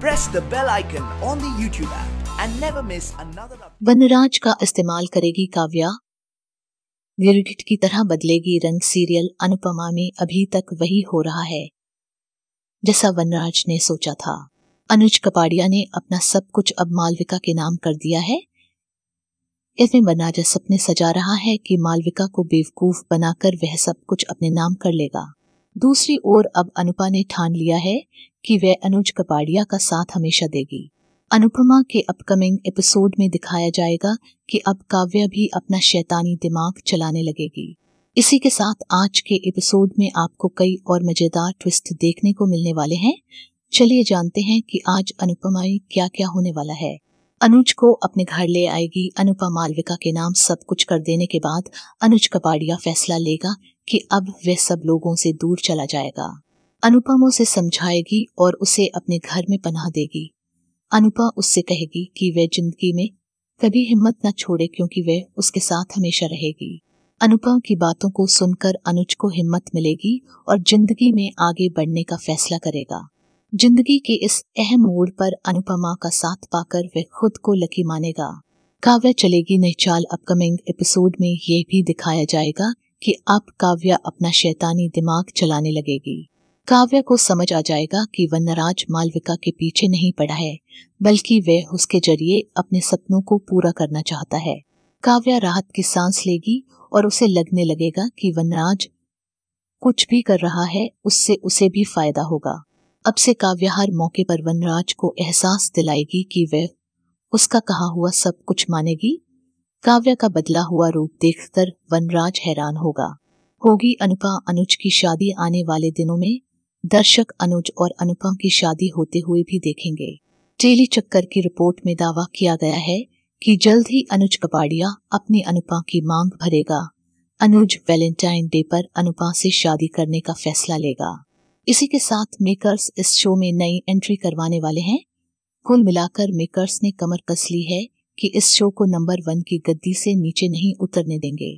press the bell icon on the YouTube app and never miss another Vanraj का इस्तेमाल करेगी काव्या गिरगिट की तरह बदलेगी रंग सीरियल अनुपमा में अभी तक वही हो रहा है जैसा वनराज ने सोचा था अनुज कपाड़िया ने अपना सब कुछ अब मालविका के नाम कर दिया है इसमें वनराज सपने सजा रहा है कि मालविका को बेवकूफ बनाकर वह सब कुछ अपने नाम कर लेगा दूसरी ओर अब अनुपा ने ठान लिया है कि वह अनुज कपाड़िया का साथ हमेशा देगी अनुपमा के अपकमिंग एपिसोड में दिखाया जाएगा कि अब काव्या भी अपना शैतानी दिमाग चलाने लगेगी इसी के साथ आज के एपिसोड में आपको कई और मजेदार ट्विस्ट देखने को मिलने वाले हैं चलिए जानते हैं कि आज अनुपमा क्या क्या होने वाला है अनुज को अपने घर ले आएगी अनुपा मालविका के नाम सब कुछ कर देने के बाद अनुज कपाड़िया फैसला लेगा कि अब वह सब लोगों से दूर चला जाएगा अनुपम उसे समझाएगी और उसे अपने घर में पनाह देगी अनुपा उससे कहेगी कि वह जिंदगी में कभी हिम्मत न छोड़े क्योंकि वह उसके साथ हमेशा रहेगी अनुपा की बातों को सुनकर अनुज को हिम्मत मिलेगी और जिंदगी में आगे बढ़ने का फैसला करेगा जिंदगी के इस अहम मोड़ पर अनुपमा का साथ पाकर वह खुद को लकी मानेगा काव्य चलेगी नहचाल अपकमिंग एपिसोड में यह भी दिखाया जाएगा कि अब काव्या अपना शैतानी दिमाग चलाने लगेगी काव्या को समझ आ जाएगा कि वनराज मालविका के पीछे नहीं पड़ा है बल्कि वह उसके जरिए अपने सपनों को पूरा करना चाहता है काव्या राहत की सांस लेगी और उसे लगने लगेगा कि वनराज कुछ भी कर रहा है उससे उसे भी फायदा होगा अब से काव्या हर मौके पर वनराज को एहसास दिलाएगी कि वह उसका कहा हुआ सब कुछ मानेगी काव्या का बदला हुआ रूप देखकर वनराज हैरान होगा होगी अनुपा अनुज की शादी आने वाले दिनों में दर्शक अनुज और अनुपम की शादी होते हुए भी देखेंगे टेली चक्कर की रिपोर्ट में दावा किया गया है कि जल्द ही अनुज कपाड़िया अपनी अनुपा की मांग भरेगा अनुज वैलेंटाइन डे पर अनुपा से शादी करने का फैसला लेगा इसी के साथ मेकर्स इस शो में नई एंट्री करवाने वाले हैं कुल मिलाकर मेकर्स ने कमर कस ली है कि इस शो को नंबर वन की गद्दी से नीचे नहीं उतरने देंगे